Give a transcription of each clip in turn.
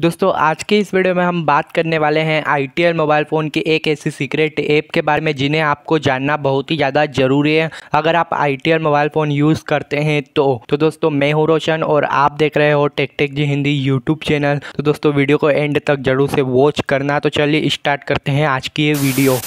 दोस्तों आज के इस वीडियो में हम बात करने वाले हैं आई मोबाइल फ़ोन की एक ऐसी सीक्रेट ऐप के बारे में जिन्हें आपको जानना बहुत ही ज़्यादा ज़रूरी है अगर आप आई मोबाइल फ़ोन यूज़ करते हैं तो तो दोस्तों मैं हूँ रोशन और आप देख रहे हो tech tech G Hindi YouTube channel तो दोस्तों वीडियो को एंड तक जरूर से वॉच करना तो चलिए स्टार्ट करते हैं आज की ये वीडियो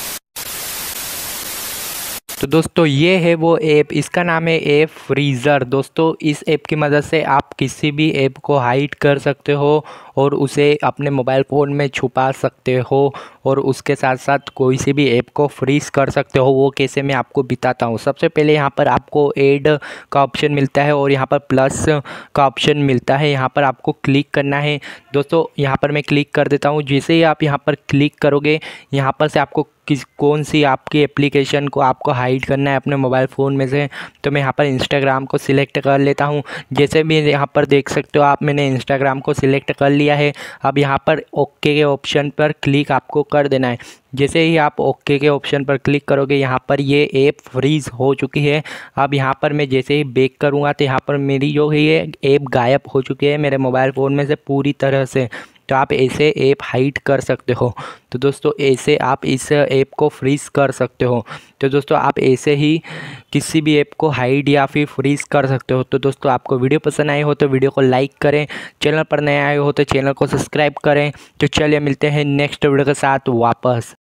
तो दोस्तों ये है वो ऐप इसका नाम है ऐप फ्रीज़र दोस्तों इस ऐप की मदद से आप किसी भी ऐप को हाइड कर सकते हो और उसे अपने मोबाइल फ़ोन में छुपा सकते हो और उसके साथ साथ कोई सी भी ऐप को फ्रीज़ कर सकते हो वो कैसे मैं आपको बिताता हूँ सबसे पहले यहाँ पर आपको एड का ऑप्शन मिलता है और यहाँ पर प्लस का ऑप्शन मिलता है यहाँ पर आपको क्लिक करना है दोस्तों यहाँ पर मैं क्लिक कर देता हूँ जैसे ही आप यहाँ पर क्लिक करोगे यहाँ पर से आपको किस कौन सी आपकी एप्लीकेशन को आपको हाइड करना है अपने मोबाइल फ़ोन में से तो मैं यहाँ पर इंस्टाग्राम को सिलेक्ट कर लेता हूँ जैसे भी यहाँ पर देख सकते हो आप मैंने इंस्टाग्राम को सिलेक्ट कर लिया है अब यहाँ पर ओके के ऑप्शन पर क्लिक आपको कर देना है जैसे ही आप ओके के ऑप्शन पर क्लिक करोगे यहाँ पर ये ऐप फ्रीज़ हो चुकी है अब यहाँ पर मैं जैसे ही बेक करूँगा तो यहाँ पर मेरी जो है ये ऐप गायब हो चुकी है मेरे मोबाइल फ़ोन में से पूरी तरह से तो आप ऐसे ऐप हाइट कर सकते हो तो दोस्तों ऐसे आप इस ऐप को फ्रीज कर सकते हो तो दोस्तों आप ऐसे ही किसी भी ऐप को हाइड या फिर फ्रीज कर सकते हो तो दोस्तों आपको वीडियो पसंद आए हो तो वीडियो को लाइक करें चैनल पर नए आए हो तो चैनल को सब्सक्राइब करें तो चलिए मिलते हैं नेक्स्ट वीडियो के साथ वापस